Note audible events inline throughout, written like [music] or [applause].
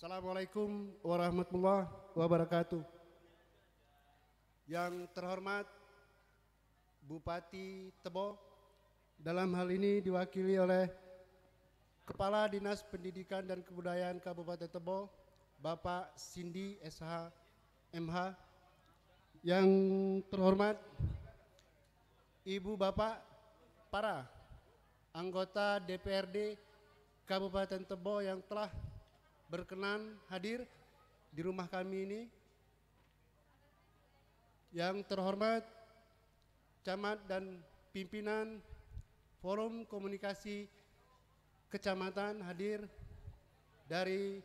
Assalamualaikum warahmatullahi wabarakatuh. Yang terhormat Bupati Tebo, dalam hal ini diwakili oleh Kepala Dinas Pendidikan dan Kebudayaan Kabupaten Tebo, Bapak Cindy SH MH. Yang terhormat Ibu Bapak para anggota DPRD Kabupaten Tebo yang telah berkenan hadir di rumah kami ini. Yang terhormat camat dan pimpinan Forum Komunikasi Kecamatan hadir dari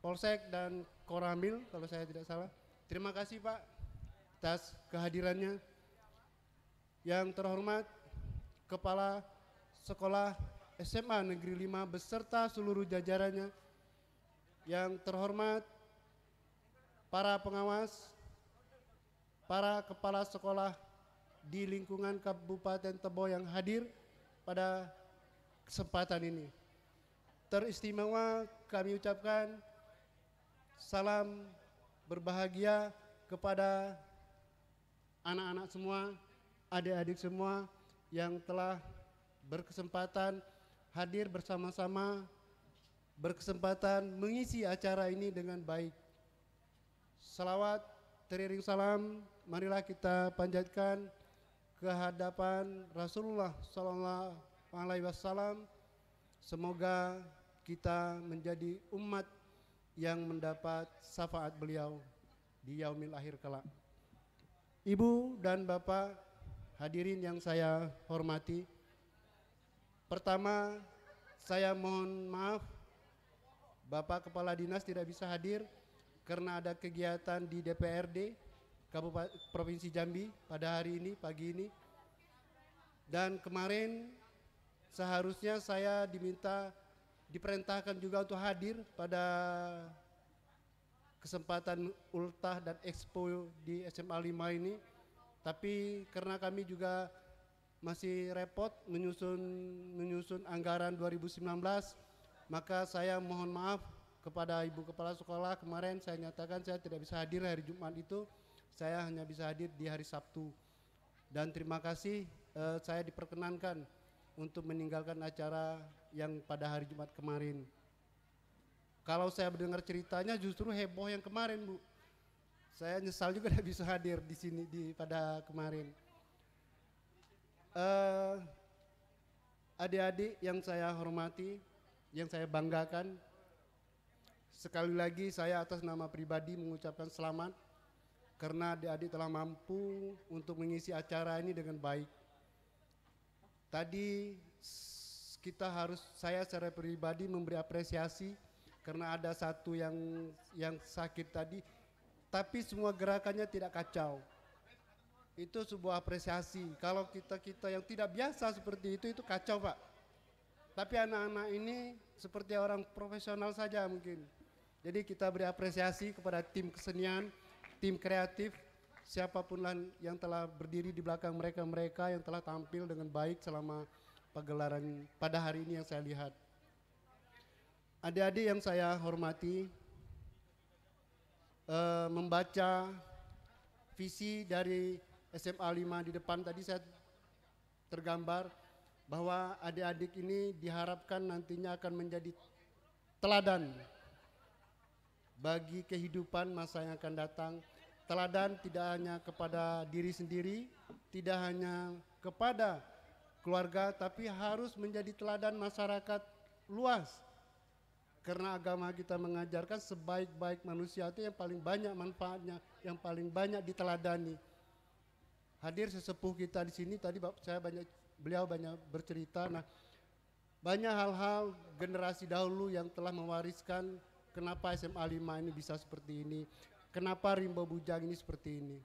Polsek dan Koramil kalau saya tidak salah. Terima kasih Pak atas kehadirannya. Yang terhormat Kepala Sekolah SMA Negeri 5 beserta seluruh jajarannya yang terhormat para pengawas, para kepala sekolah di lingkungan Kabupaten Tebo yang hadir pada kesempatan ini. Teristimewa kami ucapkan salam berbahagia kepada anak-anak semua, adik-adik semua yang telah berkesempatan hadir bersama-sama berkesempatan mengisi acara ini dengan baik. Salawat, teriring salam, marilah kita panjatkan kehadapan Rasulullah Sallallahu Alaihi Wasallam. Semoga kita menjadi umat yang mendapat syafaat beliau di yaumil akhir kelak. Ibu dan Bapak hadirin yang saya hormati, pertama saya mohon maaf Bapak Kepala Dinas tidak bisa hadir karena ada kegiatan di DPRD Kabupaten Provinsi Jambi pada hari ini pagi ini. Dan kemarin seharusnya saya diminta diperintahkan juga untuk hadir pada kesempatan ultah dan expo di SMA 5 ini. Tapi karena kami juga masih repot menyusun menyusun anggaran 2019 maka saya mohon maaf kepada Ibu Kepala Sekolah kemarin saya nyatakan saya tidak bisa hadir hari Jumat itu. Saya hanya bisa hadir di hari Sabtu. Dan terima kasih eh, saya diperkenankan untuk meninggalkan acara yang pada hari Jumat kemarin. Kalau saya mendengar ceritanya justru heboh yang kemarin, Bu. Saya nyesal juga [laughs] tidak bisa hadir di sini di pada kemarin. eh adik-adik yang saya hormati, yang saya banggakan. Sekali lagi saya atas nama pribadi mengucapkan selamat karena adik-adik telah mampu untuk mengisi acara ini dengan baik. Tadi kita harus saya secara pribadi memberi apresiasi karena ada satu yang yang sakit tadi tapi semua gerakannya tidak kacau. Itu sebuah apresiasi. Kalau kita-kita yang tidak biasa seperti itu itu kacau, Pak tapi anak-anak ini seperti orang profesional saja mungkin. Jadi kita beri apresiasi kepada tim kesenian, tim kreatif, siapapun yang telah berdiri di belakang mereka-mereka yang telah tampil dengan baik selama pagelaran pada hari ini yang saya lihat. Adik-adik yang saya hormati, uh, membaca visi dari SMA 5 di depan tadi saya tergambar bahwa adik-adik ini diharapkan nantinya akan menjadi teladan bagi kehidupan masa yang akan datang. Teladan tidak hanya kepada diri sendiri, tidak hanya kepada keluarga, tapi harus menjadi teladan masyarakat luas. Karena agama kita mengajarkan sebaik-baik manusia itu yang paling banyak manfaatnya, yang paling banyak diteladani. Hadir sesepuh kita di sini tadi saya banyak beliau banyak bercerita. Nah, banyak hal-hal generasi dahulu yang telah mewariskan kenapa SMA 5 ini bisa seperti ini, kenapa Rimba Bujang ini seperti ini.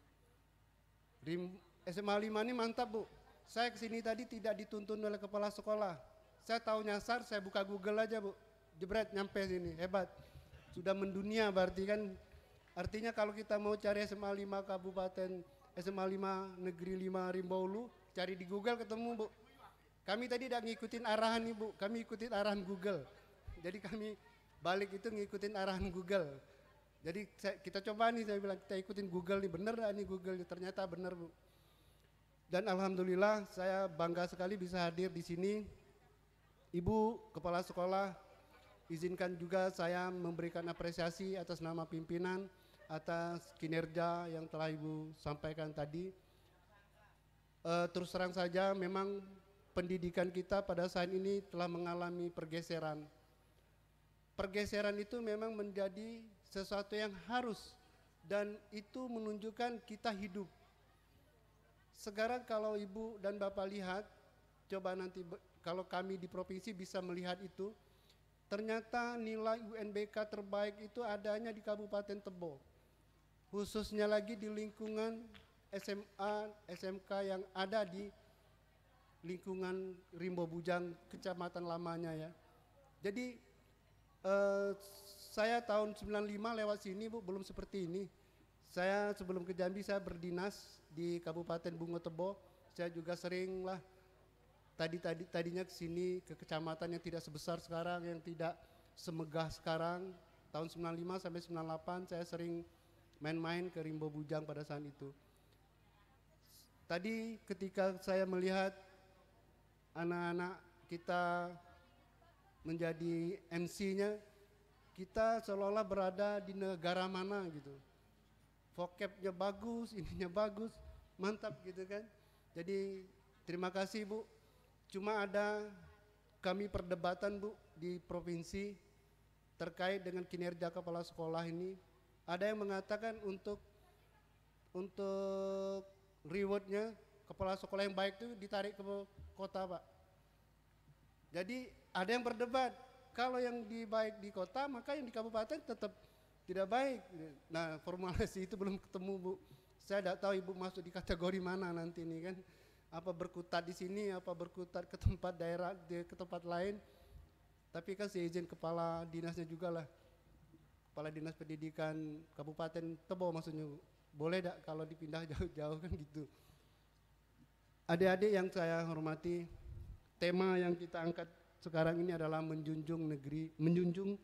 Rim, SMA 5 ini mantap Bu, saya kesini tadi tidak dituntun oleh kepala sekolah. Saya tahu nyasar, saya buka Google aja Bu, jebret nyampe sini, hebat. Sudah mendunia berarti kan, artinya kalau kita mau cari SMA 5 kabupaten, SMA 5 negeri 5 Rimba Ulu, cari di Google ketemu Bu. Kami tadi tidak ngikutin arahan Ibu, kami ikutin arahan Google. Jadi kami balik itu ngikutin arahan Google. Jadi saya, kita coba nih saya bilang kita ikutin Google nih bener nih Google ternyata bener Bu. Dan alhamdulillah saya bangga sekali bisa hadir di sini. Ibu kepala sekolah izinkan juga saya memberikan apresiasi atas nama pimpinan atas kinerja yang telah Ibu sampaikan tadi uh, terus terang saja memang pendidikan kita pada saat ini telah mengalami pergeseran. Pergeseran itu memang menjadi sesuatu yang harus dan itu menunjukkan kita hidup. Sekarang kalau Ibu dan Bapak lihat, coba nanti kalau kami di provinsi bisa melihat itu, ternyata nilai UNBK terbaik itu adanya di Kabupaten Tebo. Khususnya lagi di lingkungan SMA, SMK yang ada di lingkungan Rimbo Bujang, Kecamatan Lamanya ya. Jadi eh, saya tahun 95 lewat sini Bu, belum seperti ini. Saya sebelum ke Jambi saya berdinas di Kabupaten Bungo Tebo. Saya juga sering tadi tadi tadinya ke sini ke kecamatan yang tidak sebesar sekarang, yang tidak semegah sekarang. Tahun 95 sampai 98 saya sering main-main ke Rimbo Bujang pada saat itu. Tadi ketika saya melihat anak-anak kita menjadi MC-nya, kita seolah-olah berada di negara mana gitu. vokapnya bagus, ininya bagus, mantap gitu kan. Jadi terima kasih Bu. Cuma ada kami perdebatan Bu di provinsi terkait dengan kinerja kepala sekolah ini. Ada yang mengatakan untuk untuk rewardnya kepala sekolah yang baik itu ditarik ke kota pak. Jadi ada yang berdebat kalau yang dibaik di kota maka yang di kabupaten tetap tidak baik. Nah formulasi itu belum ketemu bu. Saya tidak tahu ibu masuk di kategori mana nanti ini kan. Apa berkutat di sini, apa berkutat ke tempat daerah, ke tempat lain. Tapi kan si izin kepala dinasnya juga lah. Kepala dinas pendidikan kabupaten Tebo maksudnya bu boleh dak kalau dipindah jauh-jauh kan gitu. Adik-adik yang saya hormati, tema yang kita angkat sekarang ini adalah menjunjung negeri, menjunjung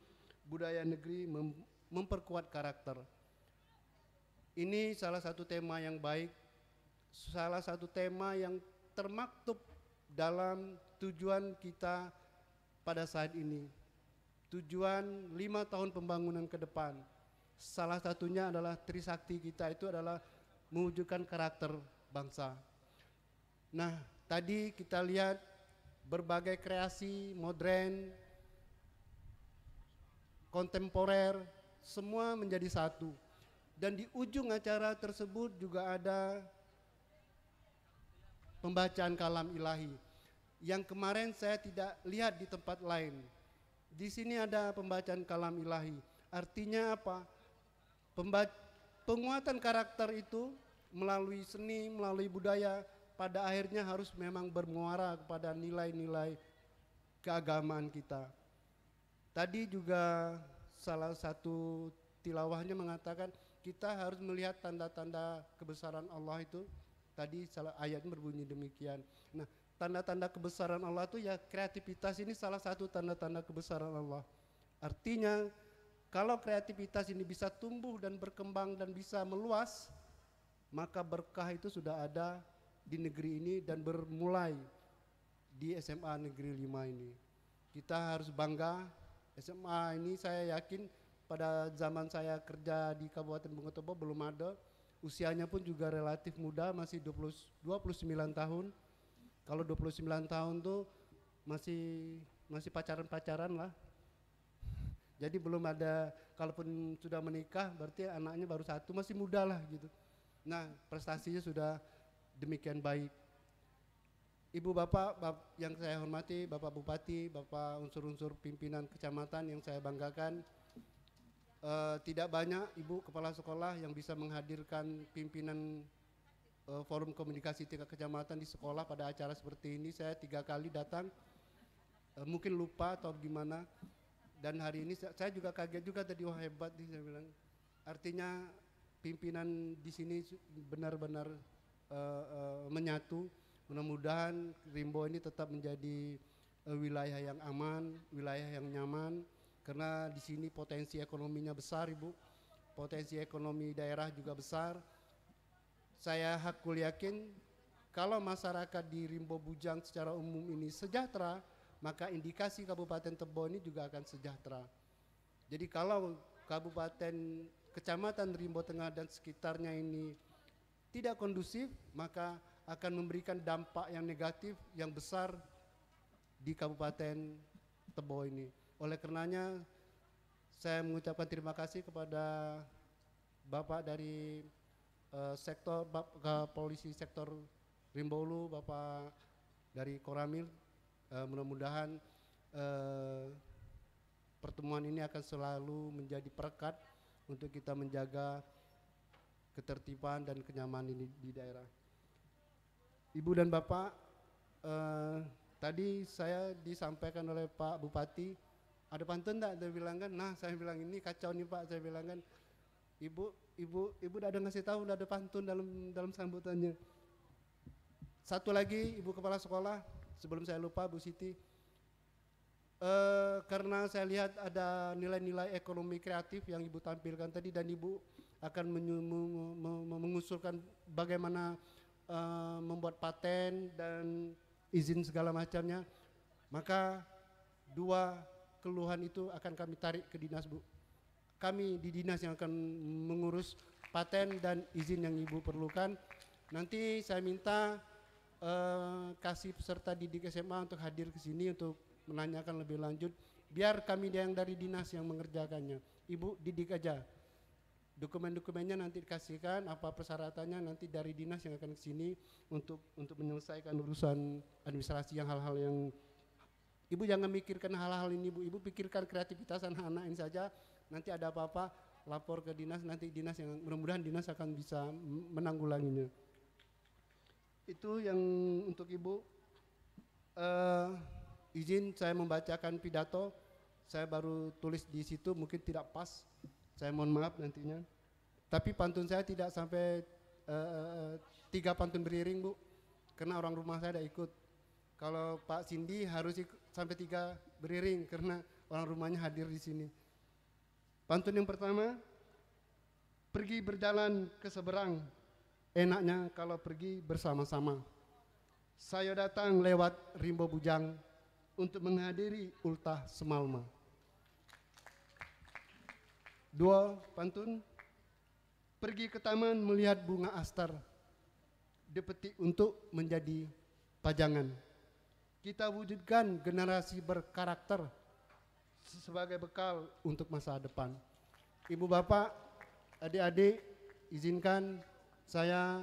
budaya negeri, mem, memperkuat karakter. Ini salah satu tema yang baik, salah satu tema yang termaktub dalam tujuan kita pada saat ini. Tujuan lima tahun pembangunan ke depan Salah satunya adalah Trisakti kita itu adalah mewujudkan karakter bangsa. Nah, tadi kita lihat berbagai kreasi modern, kontemporer, semua menjadi satu. Dan di ujung acara tersebut juga ada pembacaan kalam ilahi yang kemarin saya tidak lihat di tempat lain. Di sini ada pembacaan kalam ilahi. Artinya apa? penguatan karakter itu melalui seni, melalui budaya, pada akhirnya harus memang bermuara kepada nilai-nilai keagamaan kita. Tadi juga salah satu tilawahnya mengatakan kita harus melihat tanda-tanda kebesaran Allah itu. Tadi salah ayatnya berbunyi demikian. Nah, tanda-tanda kebesaran Allah itu ya kreativitas ini salah satu tanda-tanda kebesaran Allah. Artinya kalau kreativitas ini bisa tumbuh dan berkembang dan bisa meluas, maka berkah itu sudah ada di negeri ini dan bermulai di SMA Negeri 5 ini. Kita harus bangga SMA ini saya yakin pada zaman saya kerja di Kabupaten Bungotobo belum ada usianya pun juga relatif muda masih 20, 29 tahun kalau 29 tahun tuh masih masih pacaran-pacaran lah jadi belum ada, kalaupun sudah menikah berarti anaknya baru satu, masih muda lah gitu. Nah prestasinya sudah demikian baik. Ibu bapak bap yang saya hormati, bapak bupati, bapak unsur-unsur pimpinan kecamatan yang saya banggakan, e, tidak banyak ibu kepala sekolah yang bisa menghadirkan pimpinan e, forum komunikasi tingkat kecamatan di sekolah pada acara seperti ini. Saya tiga kali datang, e, mungkin lupa atau gimana dan hari ini saya juga kaget juga tadi wah hebat nih saya bilang. Artinya pimpinan di sini benar-benar uh, uh, menyatu. Mudah-mudahan Rimbo ini tetap menjadi uh, wilayah yang aman, wilayah yang nyaman karena di sini potensi ekonominya besar, Ibu. Potensi ekonomi daerah juga besar. Saya hakul yakin kalau masyarakat di Rimbo Bujang secara umum ini sejahtera, maka indikasi Kabupaten Tebo ini juga akan sejahtera. Jadi kalau Kabupaten Kecamatan Rimbo Tengah dan sekitarnya ini tidak kondusif, maka akan memberikan dampak yang negatif yang besar di Kabupaten Tebo ini. Oleh karenanya saya mengucapkan terima kasih kepada Bapak dari uh, sektor kepolisian uh, polisi sektor Rimbolu, Bapak dari Koramil Uh, mudah-mudahan uh, pertemuan ini akan selalu menjadi perekat untuk kita menjaga ketertiban dan kenyamanan ini di daerah. Ibu dan Bapak, eh, tadi saya disampaikan oleh Pak Bupati, ada pantun tak? Dia bilang kan, nah saya bilang ini kacau nih Pak, saya bilang kan, Ibu, Ibu, Ibu udah ada ngasih tahu, udah ada pantun dalam dalam sambutannya. Satu lagi, Ibu Kepala Sekolah, sebelum saya lupa Bu Siti, eh, karena saya lihat ada nilai-nilai ekonomi kreatif yang Ibu tampilkan tadi dan Ibu akan mengusulkan bagaimana eh, membuat paten dan izin segala macamnya, maka dua keluhan itu akan kami tarik ke dinas Bu. Kami di dinas yang akan mengurus paten dan izin yang Ibu perlukan. Nanti saya minta Eh, kasih peserta didik SMA untuk hadir ke sini untuk menanyakan lebih lanjut. Biar kami yang dari dinas yang mengerjakannya. Ibu didik aja. Dokumen-dokumennya nanti dikasihkan, apa persyaratannya nanti dari dinas yang akan ke sini untuk untuk menyelesaikan urusan administrasi yang hal-hal yang Ibu jangan mikirkan hal-hal ini, Bu. Ibu pikirkan kreativitas anak-anak ini saja. Nanti ada apa-apa lapor ke dinas, nanti dinas yang mudah-mudahan dinas akan bisa menanggulanginya. Itu yang untuk Ibu. Uh, izin saya membacakan pidato, saya baru tulis di situ mungkin tidak pas, saya mohon maaf nantinya. Tapi pantun saya tidak sampai uh, tiga pantun beriring Bu, karena orang rumah saya tidak ikut. Kalau Pak Cindy harus ikut, sampai tiga beriring karena orang rumahnya hadir di sini. Pantun yang pertama, pergi berjalan ke seberang enaknya kalau pergi bersama-sama. Saya datang lewat Rimbo Bujang untuk menghadiri ultah semalma. Dua pantun, pergi ke taman melihat bunga astar, dipetik untuk menjadi pajangan. Kita wujudkan generasi berkarakter sebagai bekal untuk masa depan. Ibu bapak, adik-adik, izinkan saya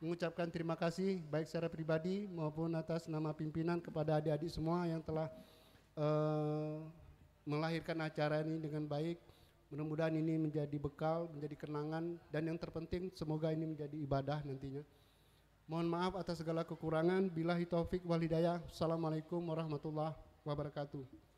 mengucapkan terima kasih baik secara pribadi maupun atas nama pimpinan kepada adik-adik semua yang telah uh, melahirkan acara ini dengan baik. Mudah-mudahan ini menjadi bekal, menjadi kenangan dan yang terpenting semoga ini menjadi ibadah nantinya. Mohon maaf atas segala kekurangan. Bila taufik wal hidayah. Assalamualaikum warahmatullahi wabarakatuh.